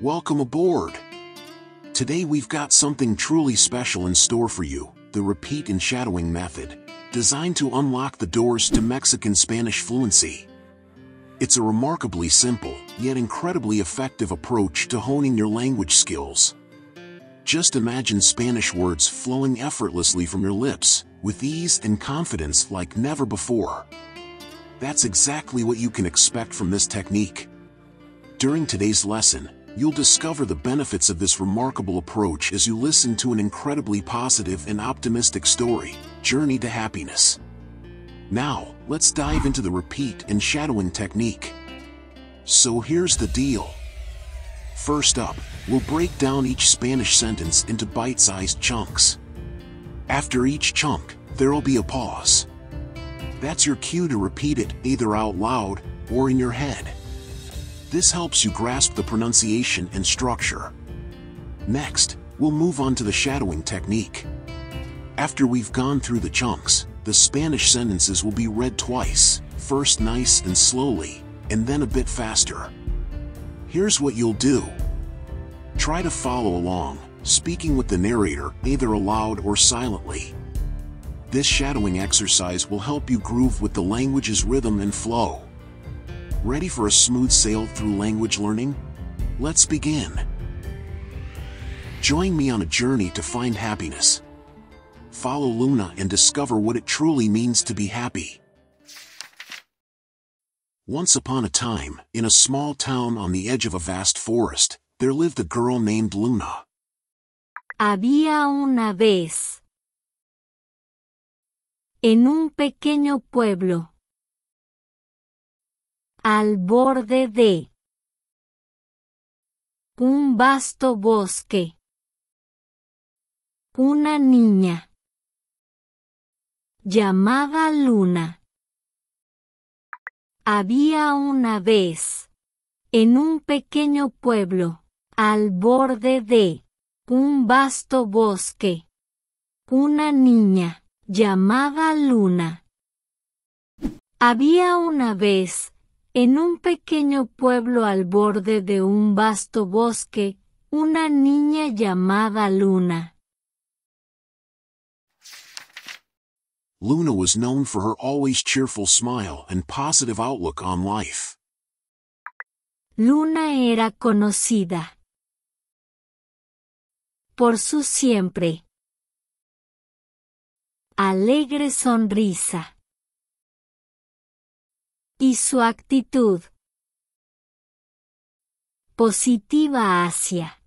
Welcome aboard! Today we've got something truly special in store for you, the repeat and shadowing method, designed to unlock the doors to Mexican-Spanish fluency. It's a remarkably simple, yet incredibly effective approach to honing your language skills. Just imagine Spanish words flowing effortlessly from your lips, with ease and confidence like never before. That's exactly what you can expect from this technique. During today's lesson, You'll discover the benefits of this remarkable approach as you listen to an incredibly positive and optimistic story, Journey to Happiness. Now, let's dive into the repeat and shadowing technique. So here's the deal. First up, we'll break down each Spanish sentence into bite-sized chunks. After each chunk, there'll be a pause. That's your cue to repeat it either out loud or in your head. This helps you grasp the pronunciation and structure. Next, we'll move on to the shadowing technique. After we've gone through the chunks, the Spanish sentences will be read twice, first nice and slowly, and then a bit faster. Here's what you'll do. Try to follow along, speaking with the narrator, either aloud or silently. This shadowing exercise will help you groove with the language's rhythm and flow. Ready for a smooth sail through language learning? Let's begin. Join me on a journey to find happiness. Follow Luna and discover what it truly means to be happy. Once upon a time, in a small town on the edge of a vast forest, there lived a girl named Luna. Había una vez. En un pequeño pueblo. al borde de un vasto bosque. Una niña llamada Luna. Había una vez, en un pequeño pueblo, al borde de un vasto bosque, una niña llamada Luna. Había una vez, en un pequeño pueblo al borde de un vasto bosque, una niña llamada Luna. Luna era conocida por su siempre alegre sonrisa y su actitud positiva hacia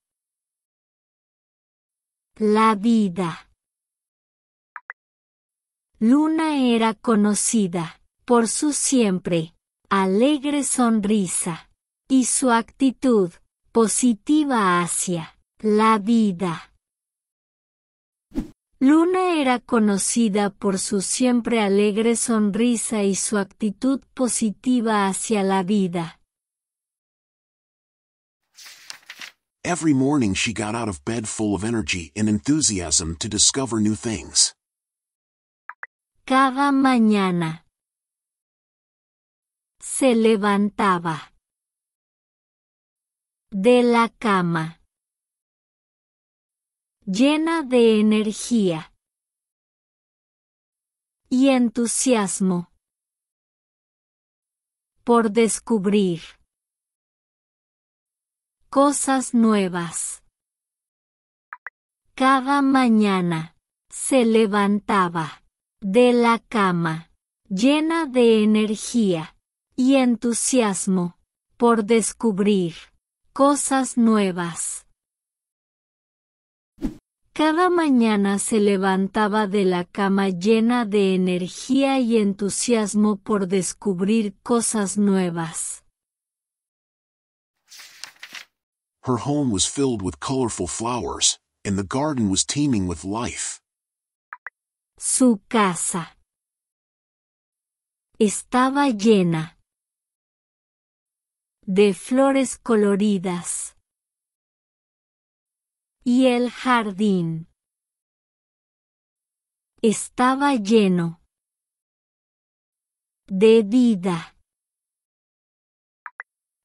la vida. Luna era conocida por su siempre alegre sonrisa y su actitud positiva hacia la vida. Luna era conocida por su siempre alegre sonrisa y su actitud positiva hacia la vida. Every morning she got out of bed full of energy and enthusiasm to discover new things. Cada mañana se levantaba de la cama llena de energía y entusiasmo por descubrir cosas nuevas. Cada mañana se levantaba de la cama llena de energía y entusiasmo por descubrir cosas nuevas. Cada mañana se levantaba de la cama llena de energía y entusiasmo por descubrir cosas nuevas. filled Su casa estaba llena de flores coloridas y el jardín estaba lleno de vida.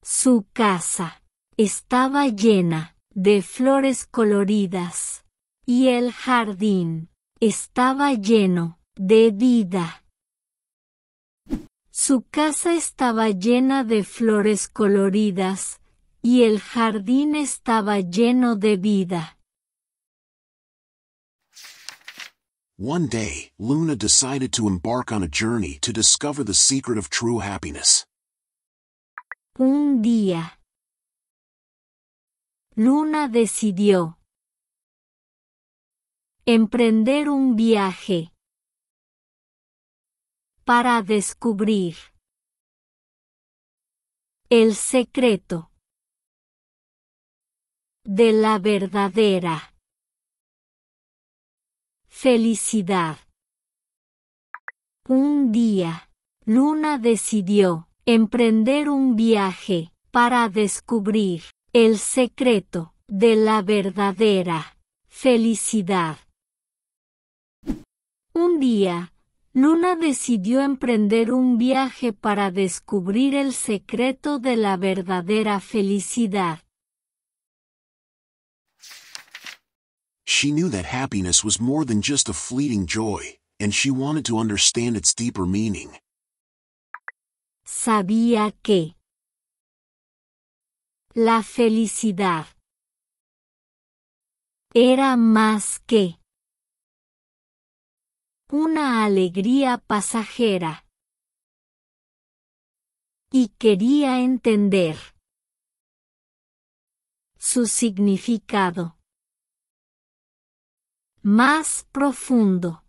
Su casa estaba llena de flores coloridas y el jardín estaba lleno de vida. Su casa estaba llena de flores coloridas y el jardín estaba lleno de vida. One day, Luna decided to embark on a journey to discover the secret of true happiness. Un día. Luna decidió emprender un viaje para descubrir el secreto de la verdadera felicidad. Un día, Luna decidió emprender un viaje para descubrir el secreto de la verdadera felicidad. Un día, Luna decidió emprender un viaje para descubrir el secreto de la verdadera felicidad. She knew that happiness was more than just a fleeting joy, and she wanted to understand its deeper meaning. Sabía que la felicidad era más que una alegría pasajera y quería entender su significado. más profundo.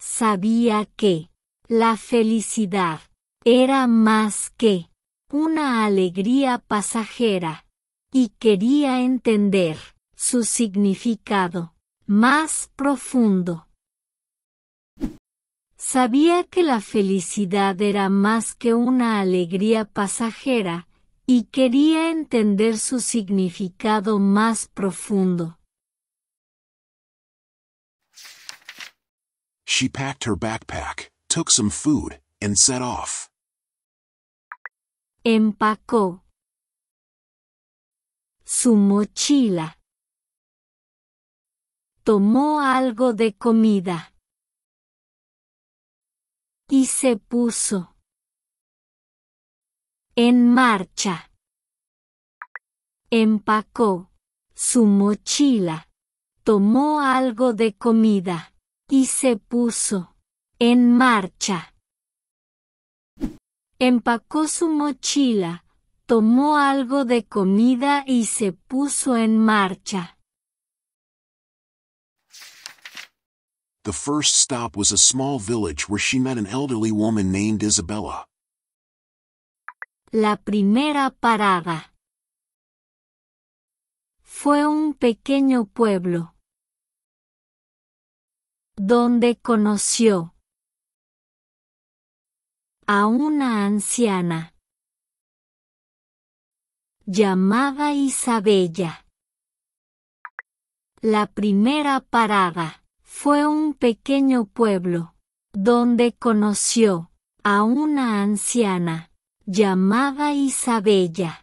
Sabía que la felicidad era más que una alegría pasajera, y quería entender su significado más profundo. Sabía que la felicidad era más que una alegría pasajera, y quería entender su significado más profundo. She packed her backpack, took some food, and set off. Empacó su mochila. Tomó algo de comida. Y se puso en marcha. Empacó su mochila. Tomó algo de comida y se puso en marcha. Empacó su mochila, tomó algo de comida y se puso en marcha. The first stop was a small village where she met an elderly woman named Isabella. La primera parada fue un pequeño pueblo donde conoció a una anciana llamada Isabella. La primera parada fue un pequeño pueblo, donde conoció a una anciana llamada Isabella.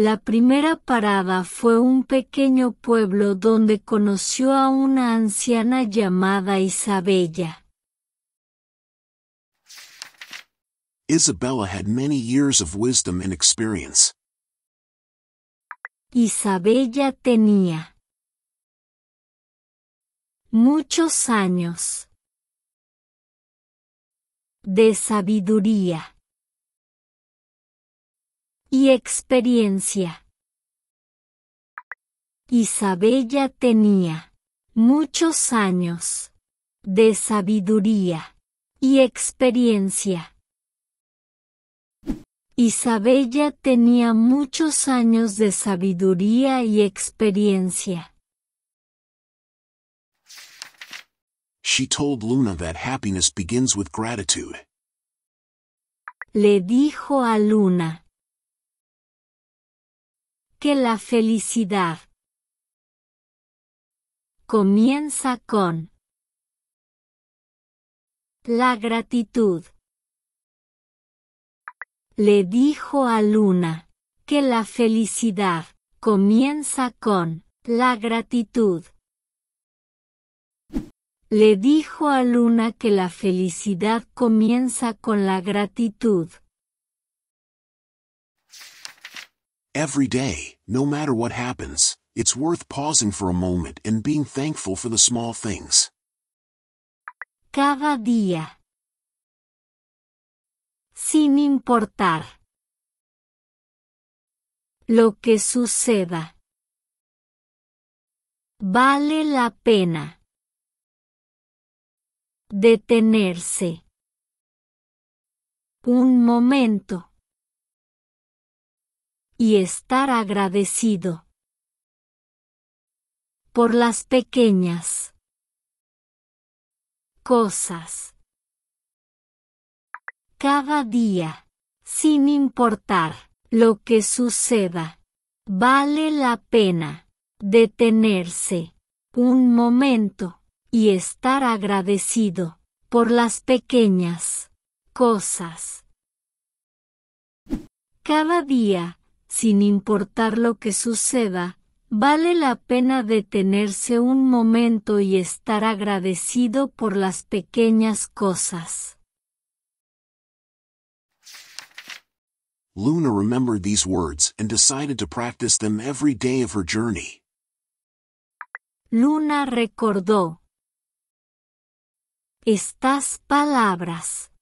La primera parada fue un pequeño pueblo donde conoció a una anciana llamada Isabella. Isabella tenía muchos años de sabiduría y experiencia. Isabella tenía muchos años de sabiduría y experiencia. Isabella tenía muchos años de sabiduría y experiencia. She told Luna that happiness begins with gratitude. Le dijo a Luna que la felicidad comienza con la gratitud. Le dijo a Luna que la felicidad comienza con la gratitud. Le dijo a Luna que la felicidad comienza con la gratitud. Every day, no matter what happens, it's worth pausing for a moment and being thankful for the small things. Cada día. Sin importar. Lo que suceda. Vale la pena. Detenerse. Un momento. y estar agradecido por las pequeñas cosas. Cada día, sin importar lo que suceda, vale la pena detenerse un momento y estar agradecido por las pequeñas cosas. Cada día, sin importar lo que suceda, vale la pena detenerse un momento y estar agradecido por las pequeñas cosas. Luna recordó estas palabras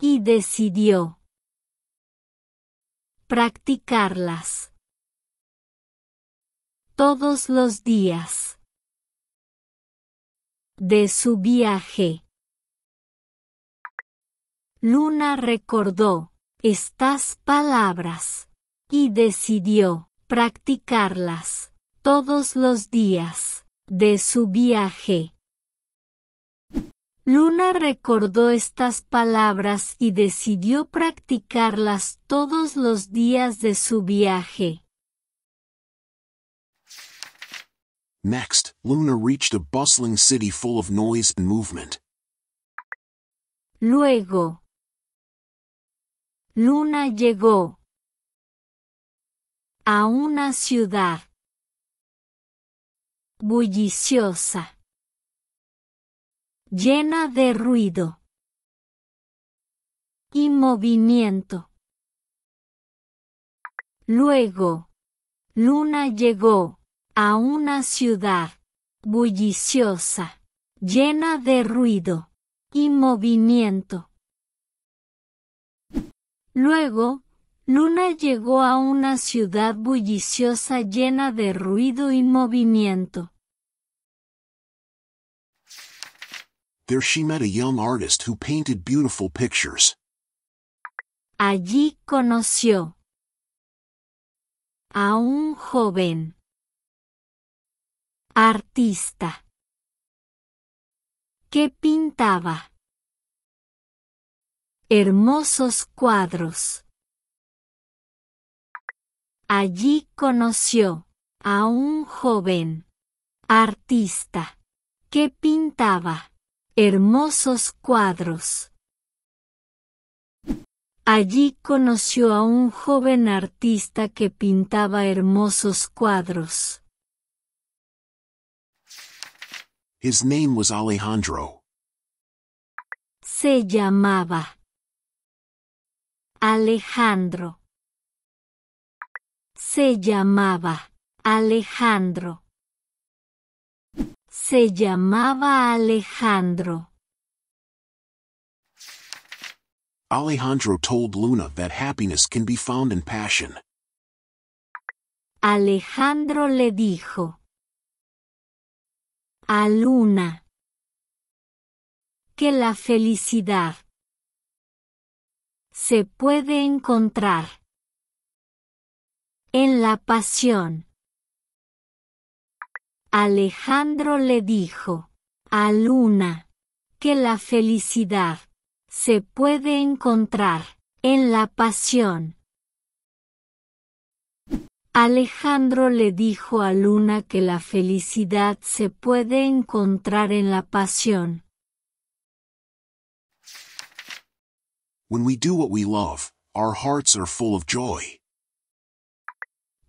y decidió Practicarlas. Todos los días. De su viaje. Luna recordó estas palabras y decidió practicarlas todos los días de su viaje. Luna recordó estas palabras y decidió practicarlas todos los días de su viaje. Next, Luna reached a bustling city full of noise and movement. Luego, Luna llegó a una ciudad bulliciosa llena de ruido y movimiento. Luego, Luna llegó a una ciudad bulliciosa, llena de ruido y movimiento. Luego, Luna llegó a una ciudad bulliciosa llena de ruido y movimiento. Allí conoció a un joven artista que pintaba hermosos cuadros. Allí conoció a un joven artista que pintaba hermosos cuadros. Allí conoció a un joven artista que pintaba hermosos cuadros. His name was Alejandro. Se llamaba Alejandro. Se llamaba Alejandro se llamaba Alejandro. Alejandro told Luna that happiness can be found in passion. Alejandro le dijo a Luna que la felicidad se puede encontrar en la pasión. Alejandro le dijo a Luna que la felicidad se puede encontrar en la pasión. Alejandro le dijo a Luna que la felicidad se puede encontrar en la pasión.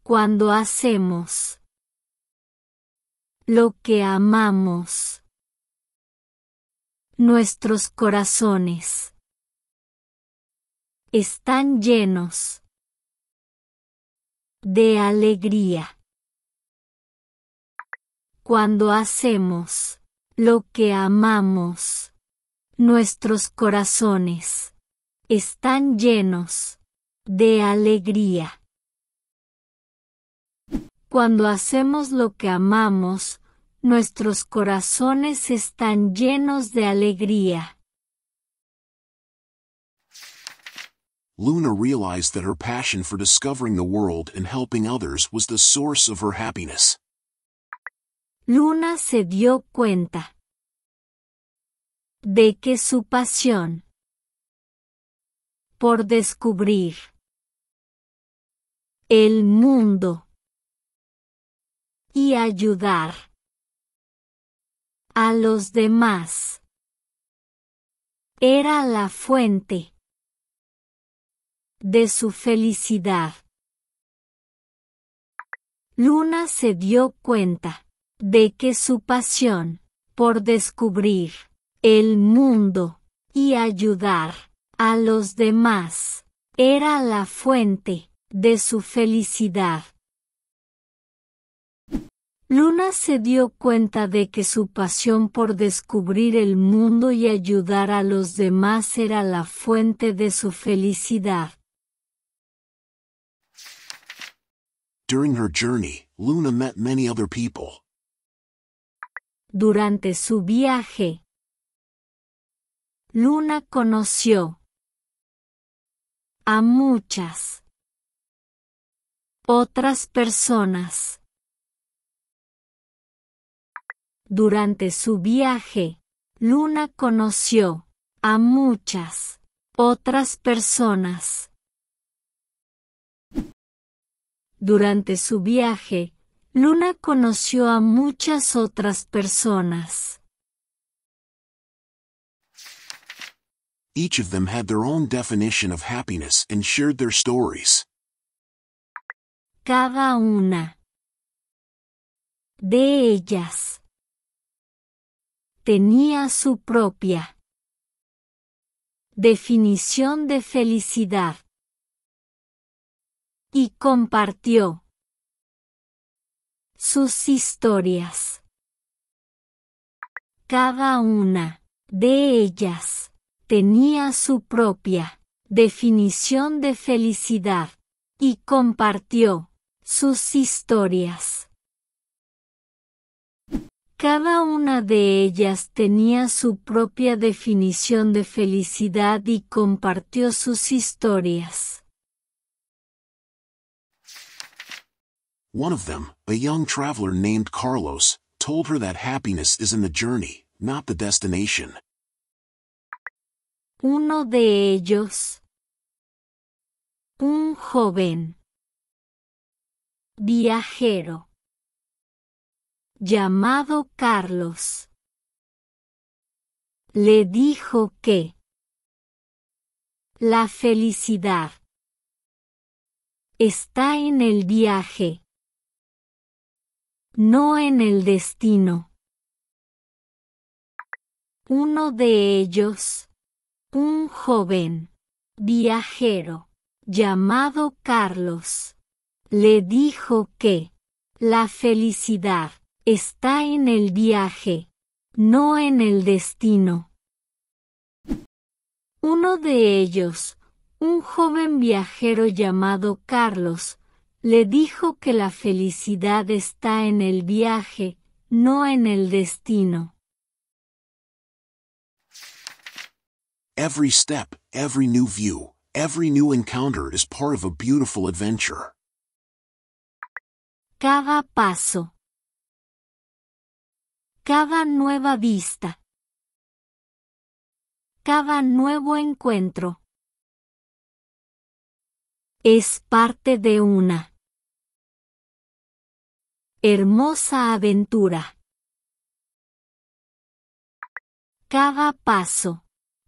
Cuando hacemos lo que amamos. Nuestros corazones están llenos de alegría cuando hacemos lo que amamos. Nuestros corazones están llenos de alegría. Cuando hacemos lo que amamos, nuestros corazones están llenos de alegría. Luna realized that her passion for discovering the world and helping others was the source of her happiness. Luna se dio cuenta de que su pasión por descubrir el mundo y ayudar a los demás. Era la fuente de su felicidad. Luna se dio cuenta de que su pasión por descubrir el mundo y ayudar a los demás era la fuente de su felicidad. Luna se dio cuenta de que su pasión por descubrir el mundo y ayudar a los demás era la fuente de su felicidad. Durante su viaje, Luna conoció a muchas otras personas. Durante su viaje, Luna conoció a muchas otras personas. Durante su viaje, Luna conoció a muchas otras personas. Each of them had their own definition of happiness and shared their stories. Cada una de ellas tenía su propia definición de felicidad y compartió sus historias. Cada una de ellas tenía su propia definición de felicidad y compartió sus historias. Cada una de ellas tenía su propia definición de felicidad y compartió sus historias. One of them, a young traveler named Carlos, told her that happiness is in the journey, not the destination. Uno de ellos, un joven viajero llamado Carlos, le dijo que la felicidad está en el viaje, no en el destino. Uno de ellos, un joven viajero llamado Carlos, le dijo que la felicidad está en el viaje, no en el destino. Uno de ellos, un joven viajero llamado Carlos, le dijo que la felicidad está en el viaje, no en el destino. Every Cada paso, cada nueva vista. Cada nuevo encuentro. Es parte de una hermosa aventura. Cada paso,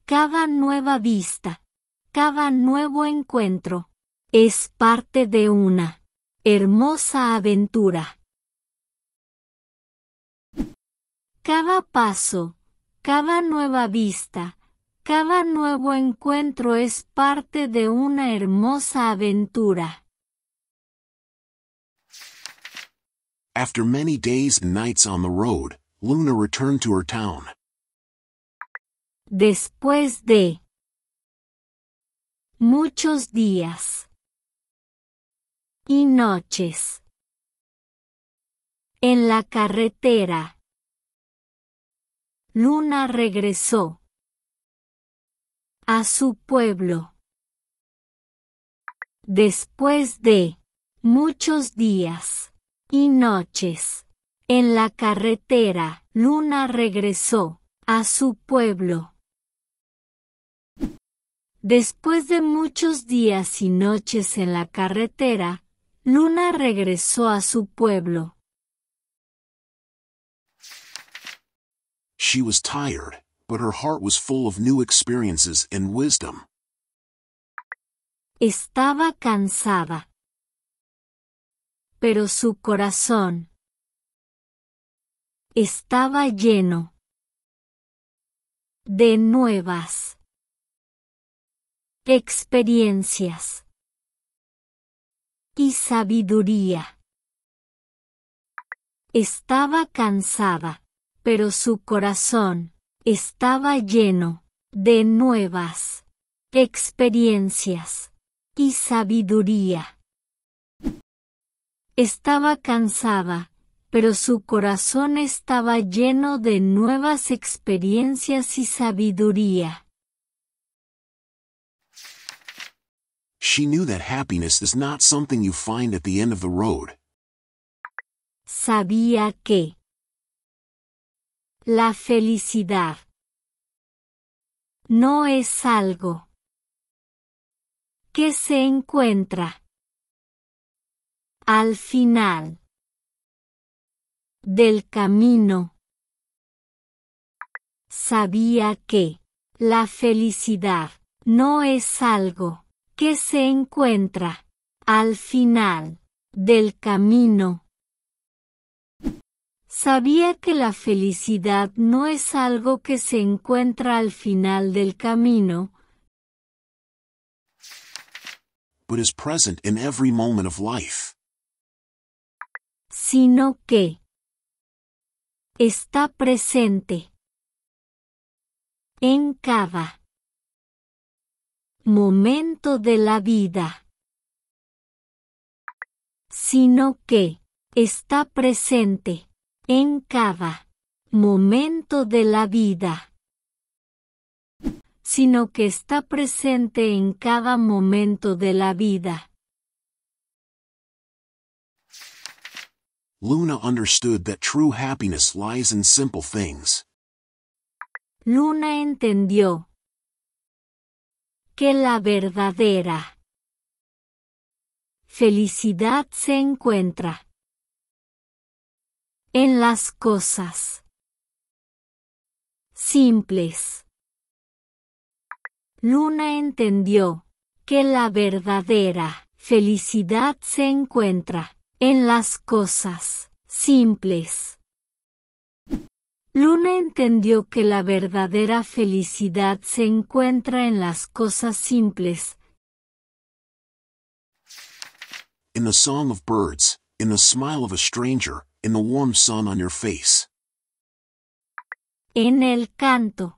cada nueva vista, cada nuevo encuentro, es parte de una hermosa aventura. Cada paso, cada nueva vista, cada nuevo encuentro es parte de una hermosa aventura. After many days and nights on the road, Luna returned to her town. Después de muchos días y noches en la carretera Luna regresó a su pueblo. Después de muchos días y noches en la carretera, Luna regresó a su pueblo. Después de muchos días y noches en la carretera, Luna regresó a su pueblo. She was tired, but her heart was full of new experiences and wisdom. Estaba cansada. Pero su corazón estaba lleno de nuevas experiencias y sabiduría. Estaba cansada pero su corazón estaba lleno de nuevas experiencias y sabiduría. Estaba cansada, pero su corazón estaba lleno de nuevas experiencias y sabiduría. She knew that happiness is not something you find at the end of the road. Sabía que la felicidad no es algo que se encuentra al final del camino. Sabía que la felicidad no es algo que se encuentra al final del camino. Sabía que la felicidad no es algo que se encuentra al final del camino, Sino que está presente en cada momento de la vida. Sino que está presente en cada momento de la vida, sino que está presente en cada momento de la vida. Luna understood that true happiness lies in simple things. Luna entendió que la verdadera felicidad se encuentra en las cosas simples. Luna entendió que la verdadera felicidad se encuentra en las cosas simples. Luna entendió que la verdadera felicidad se encuentra en las cosas simples. In the song of birds, in the smile of a stranger, en el canto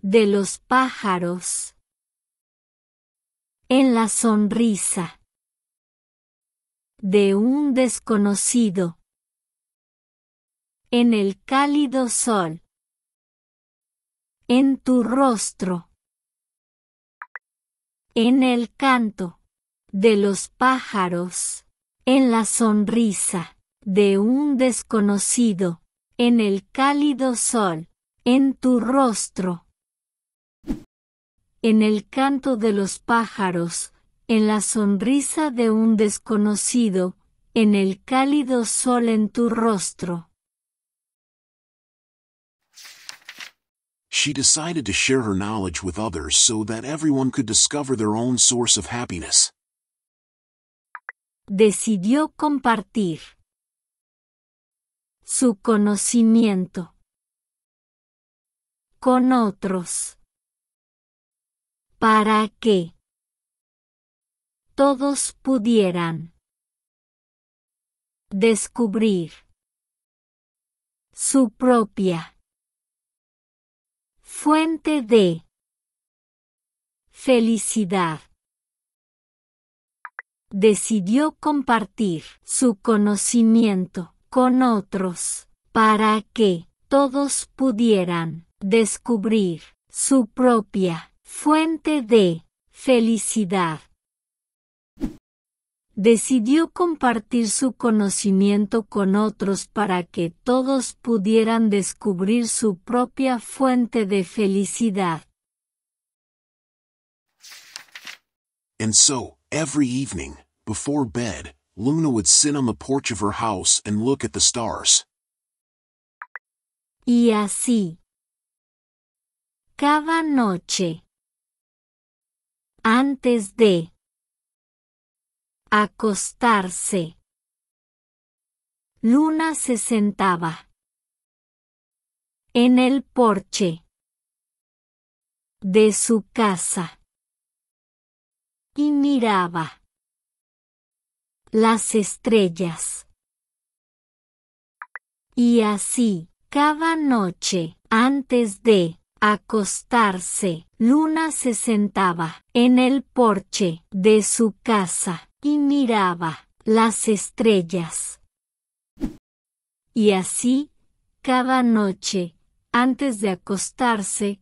de los pájaros. En la sonrisa de un desconocido. En el cálido sol. En tu rostro. En el canto de los pájaros en la sonrisa de un desconocido, en el cálido sol, en tu rostro, en el canto de los pájaros, en la sonrisa de un desconocido, en el cálido sol en tu rostro. She decided to share her knowledge with others so that everyone could discover their own source of happiness decidió compartir su conocimiento con otros para que todos pudieran descubrir su propia fuente de felicidad decidió compartir su conocimiento con otros para que todos pudieran descubrir su propia fuente de felicidad. Decidió compartir su conocimiento con otros para que todos pudieran descubrir su propia fuente de felicidad. Every evening, before bed, Luna would sit on the porch of her house and look at the stars. Y así. Cada noche. Antes de. Acostarse. Luna se sentaba. En el porche. De su casa. y miraba las estrellas. Y así, cada noche, antes de acostarse, Luna se sentaba en el porche de su casa y miraba las estrellas. Y así, cada noche, antes de acostarse,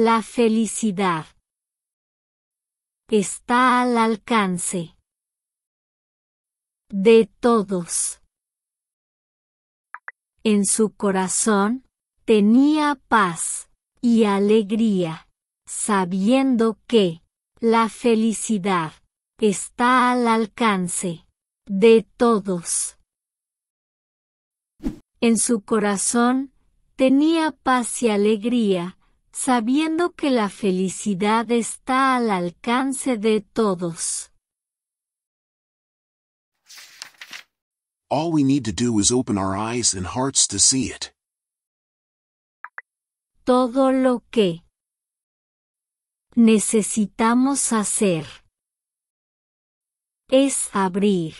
La felicidad está al alcance de todos. En su corazón tenía paz y alegría, sabiendo que la felicidad está al alcance de todos. En su corazón tenía paz y alegría, sabiendo que la felicidad está al alcance de todos. All we need to do is open our eyes and hearts to see it. Todo lo que necesitamos hacer es abrir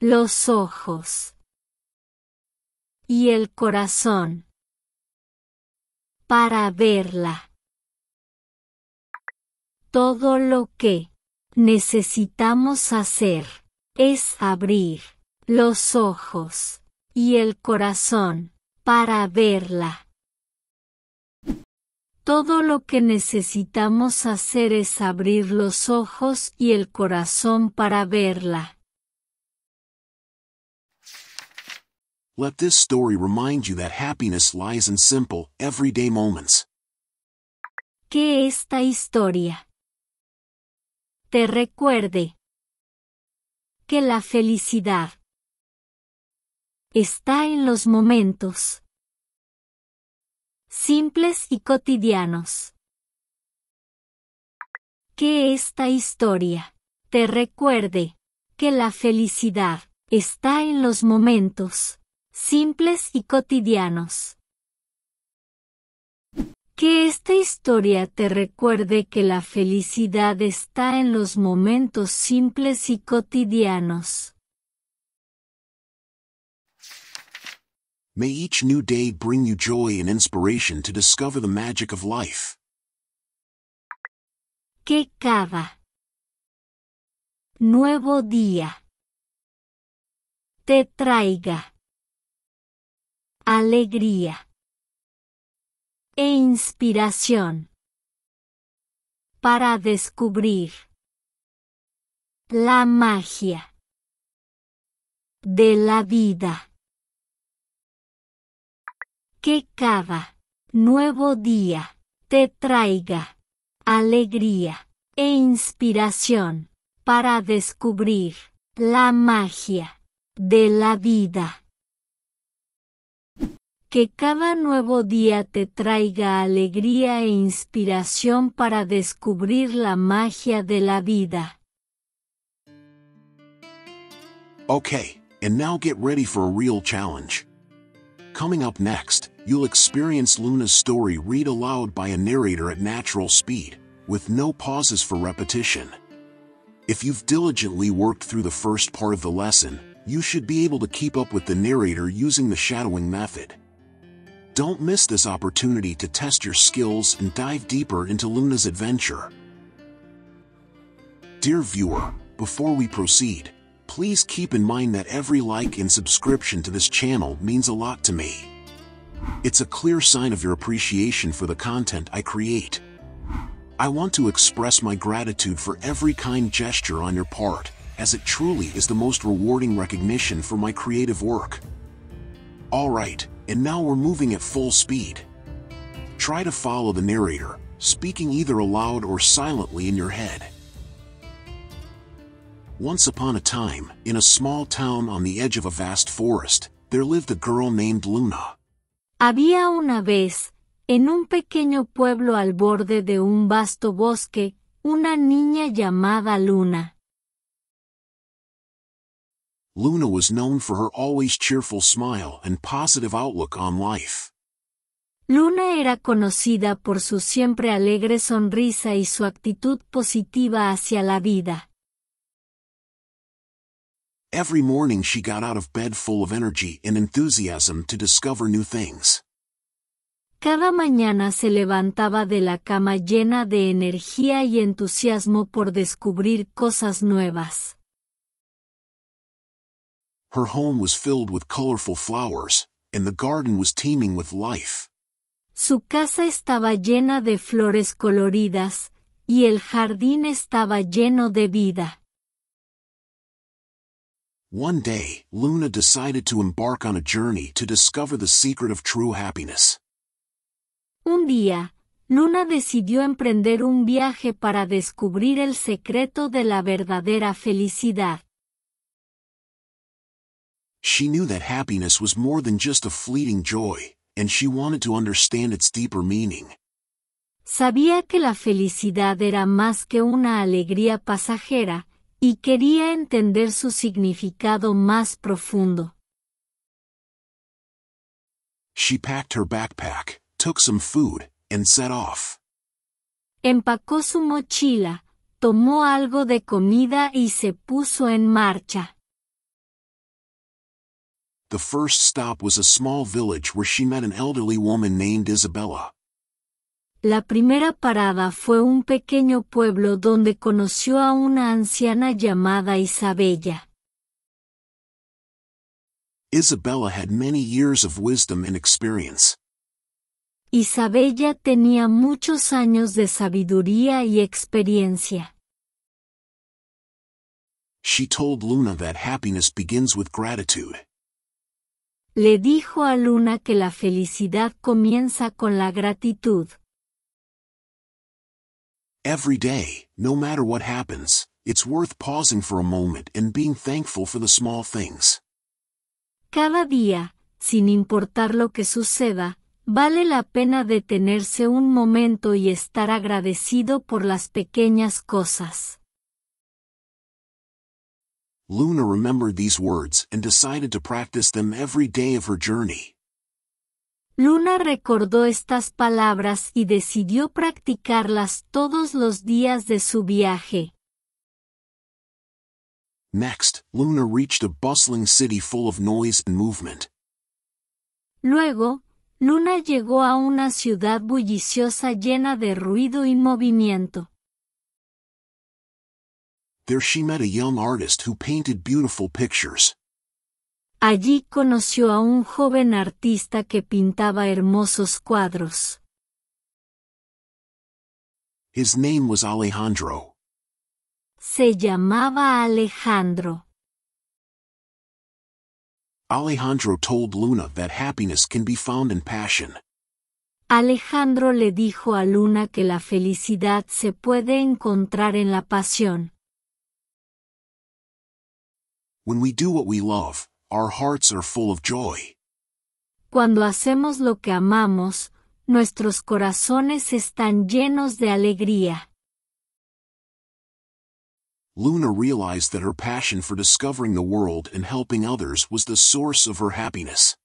los ojos y el corazón para verla. Todo lo que necesitamos hacer es abrir los ojos y el corazón para verla. Todo lo que necesitamos hacer es abrir los ojos y el corazón para verla. Let this story remind you that happiness lies in simple, everyday moments. Que esta historia te recuerde que la felicidad está en los momentos simples y cotidianos. Que esta historia te recuerde que la felicidad está en los momentos simples y cotidianos. Que esta historia te recuerde que la felicidad está en los momentos simples y cotidianos. May each new day bring you joy and inspiration to discover the magic of life. Que cada nuevo día te traiga alegría e inspiración para descubrir la magia de la vida que cada nuevo día te traiga alegría e inspiración para descubrir la magia de la vida. Que cada nuevo día te traiga alegría e inspiración para descubrir la magia de la vida. Okay, and now get ready for a real challenge. Coming up next, you'll experience Luna's story read aloud by a narrator at natural speed, with no pauses for repetition. If you've diligently worked through the first part of the lesson, you should be able to keep up with the narrator using the shadowing method. Don't miss this opportunity to test your skills and dive deeper into Luna's adventure. Dear viewer, before we proceed, please keep in mind that every like and subscription to this channel means a lot to me. It's a clear sign of your appreciation for the content I create. I want to express my gratitude for every kind gesture on your part, as it truly is the most rewarding recognition for my creative work. Alright, and now we're moving at full speed. Try to follow the narrator, speaking either aloud or silently in your head. Once upon a time, in a small town on the edge of a vast forest, there lived a girl named Luna. Había una vez, en un pequeño pueblo al borde de un vasto bosque, una niña llamada Luna. Luna was known for her always cheerful smile and positive outlook on life. Luna era conocida por su siempre alegre sonrisa y su actitud positiva hacia la vida. Every morning she got out of bed full of energy and enthusiasm to discover new things. Cada mañana se levantaba de la cama llena de energía y entusiasmo por descubrir cosas nuevas. Her home was filled with colorful flowers, and the garden was teeming with life. Su casa estaba llena de flores coloridas, y el jardín estaba lleno de vida. One day, Luna decided to embark on a journey to discover the secret of true happiness. Un día, Luna decidió emprender un viaje para descubrir el secreto de la verdadera felicidad. She knew that happiness was more than just a fleeting joy, and she wanted to understand its deeper meaning. Sabía que la felicidad era más que una alegría pasajera, y quería entender su significado más profundo. She packed her backpack, took some food, and set off. Empacó su mochila, tomó algo de comida y se puso en marcha. The first stop was a small village where she met an elderly woman named Isabella. La primera parada fue un pequeño pueblo donde conoció a una anciana llamada Isabella. Isabella had many years of wisdom and experience. Isabella tenía muchos años de sabiduría y experiencia. She told Luna that happiness begins with gratitude. le dijo a Luna que la felicidad comienza con la gratitud. Cada día, sin importar lo que suceda, vale la pena detenerse un momento y estar agradecido por las pequeñas cosas. Luna remembered these words and decided to practice them every day of her journey. Luna recordó estas palabras y decidió practicarlas todos los días de su viaje. Next, Luna reached a bustling city full of noise and movement. Luego, Luna llegó a una ciudad bulliciosa llena de ruido y movimiento. There she met a young artist who painted beautiful pictures. Allí conoció a un joven artista que pintaba hermosos cuadros. His name was Alejandro. Se llamaba Alejandro. Alejandro told Luna that happiness can be found in passion. Alejandro le dijo a Luna que la felicidad se puede encontrar en la pasión. When we do what we love, our hearts are full of joy. Cuando hacemos lo que amamos, nuestros corazones están llenos de alegría. Luna realized that her passion for discovering the world and helping others was the source of her happiness.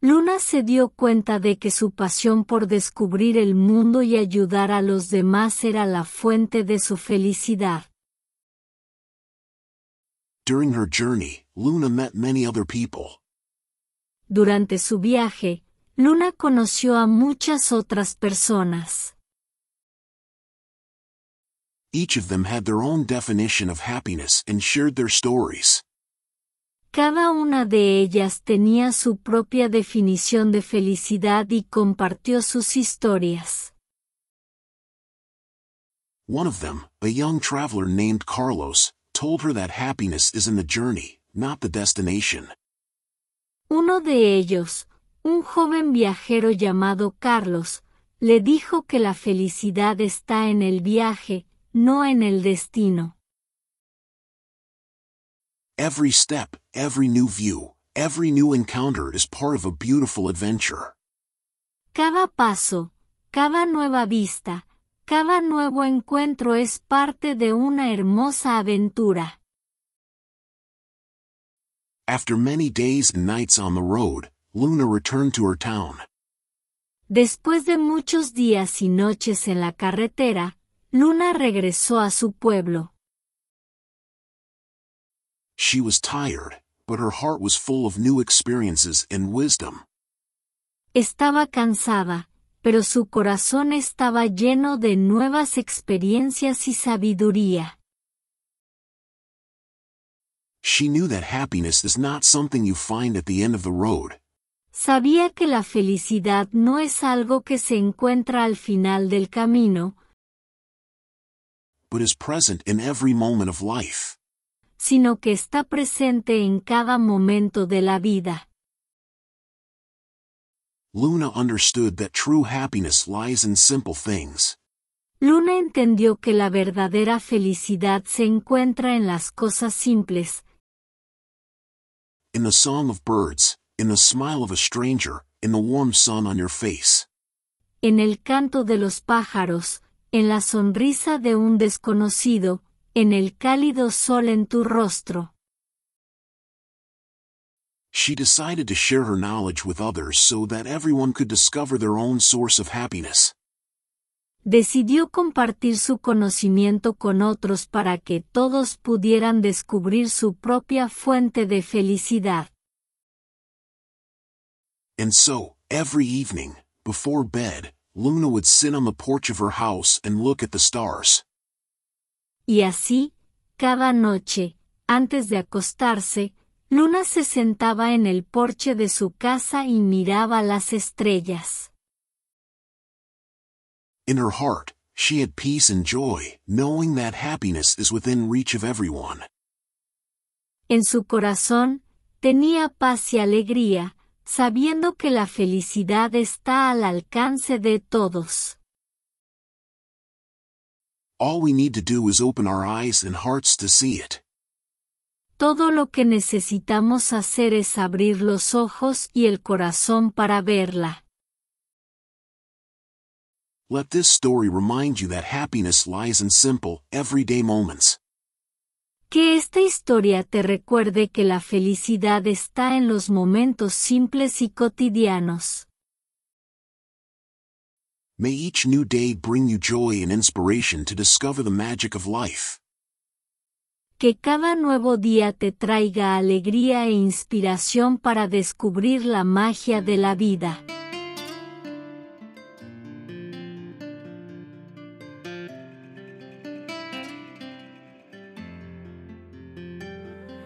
Luna se dio cuenta de que su pasión por descubrir el mundo y ayudar a los demás era la fuente de su felicidad. During her journey, Luna met many other people. Durante su viaje, Luna conoció a muchas otras personas. Each of them had their own definition of happiness and shared their stories. Cada una de ellas tenía su propia definición de felicidad y compartió sus historias. One of them, a young traveler named Carlos, told her that happiness is in the journey, not the destination. Uno de ellos, un joven viajero llamado Carlos, le dijo que la felicidad está en el viaje, no en el destino. Every step, every new view, every new encounter is part of a beautiful adventure. Cada paso, cada nueva vista, Cada nuevo encuentro es parte de una hermosa aventura. days town. Después de muchos días y noches en la carretera, Luna regresó a su pueblo. She tired, heart was full new experiences wisdom. Estaba cansada, pero su corazón estaba lleno de nuevas experiencias y sabiduría. Sabía que la felicidad no es algo que se encuentra al final del camino, sino que está presente en cada momento de la vida. Luna entendió que la verdadera felicidad se encuentra en las cosas simples. In song of birds, in the smile of a stranger, in the warm sun on your face. En el canto de los pájaros, en la sonrisa de un desconocido, en el cálido sol en tu rostro. she decided to share her knowledge with others so that everyone could discover their own source of happiness. Decidió compartir su conocimiento con otros para que todos pudieran descubrir su propia fuente de felicidad. And so, every evening, before bed, Luna would sit on the porch of her house and look at the stars. Y así, cada noche, antes de acostarse, Luna se sentaba en el porche de su casa y miraba las estrellas. In her heart, she had peace and joy, knowing that happiness is within reach of everyone. En su corazón, tenía paz y alegría, sabiendo que la felicidad está al alcance de todos. All we need to do is open our eyes and hearts to see it. Todo lo que necesitamos hacer es abrir los ojos y el corazón para verla. Let this story remind you that happiness lies in simple, everyday moments. Que esta historia te recuerde que la felicidad está en los momentos simples y cotidianos. May each new day bring you joy and inspiration to discover the magic of life. que cada nuevo día te traiga alegría e inspiración para descubrir la magia de la vida.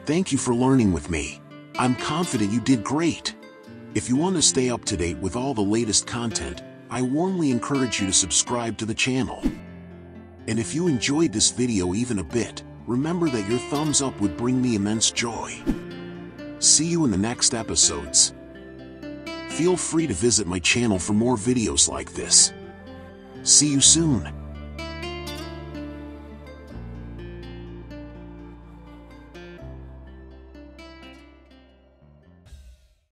Thank you for learning with me. I'm confident you did great. If you want to stay up to date with all the latest content, I warmly encourage you to subscribe to the channel. And if you enjoyed this video even a bit, remember that your thumbs up would bring me immense joy. See you in the next episodes. Feel free to visit my channel for more videos like this. See you soon.